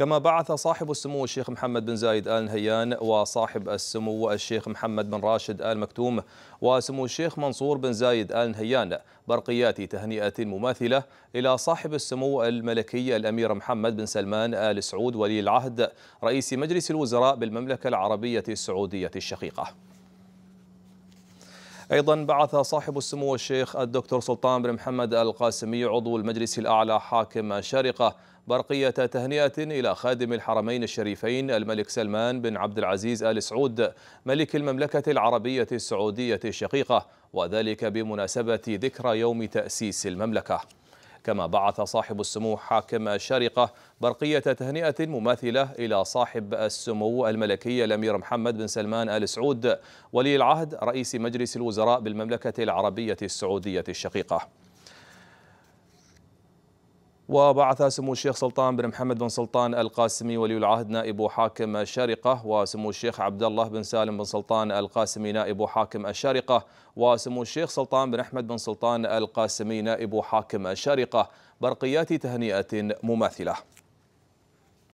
كما بعث صاحب السمو الشيخ محمد بن زايد آل نهيان وصاحب السمو الشيخ محمد بن راشد آل مكتوم وسمو الشيخ منصور بن زايد آل نهيان برقيات تهنئة مماثلة إلى صاحب السمو الملكي الأمير محمد بن سلمان آل سعود ولي العهد رئيس مجلس الوزراء بالمملكة العربية السعودية الشقيقة أيضا بعث صاحب السمو الشيخ الدكتور سلطان بن محمد القاسمي عضو المجلس الأعلى حاكم الشارقة برقية تهنئة إلى خادم الحرمين الشريفين الملك سلمان بن عبد العزيز آل سعود ملك المملكة العربية السعودية الشقيقة وذلك بمناسبة ذكرى يوم تأسيس المملكة كما بعث صاحب السمو حاكم الشارقة برقية تهنئة مماثلة إلى صاحب السمو الملكي الأمير محمد بن سلمان آل سعود ولي العهد رئيس مجلس الوزراء بالمملكة العربية السعودية الشقيقة وبعث سمو الشيخ سلطان بن محمد بن سلطان القاسمي ولي العهد نائب حاكم الشارقة وسمو الشيخ عبد الله بن سالم بن سلطان القاسمي نائب حاكم الشارقة وسمو الشيخ سلطان بن أحمد بن سلطان القاسمي نائب حاكم الشارقة برقيات تهنئة مماثلة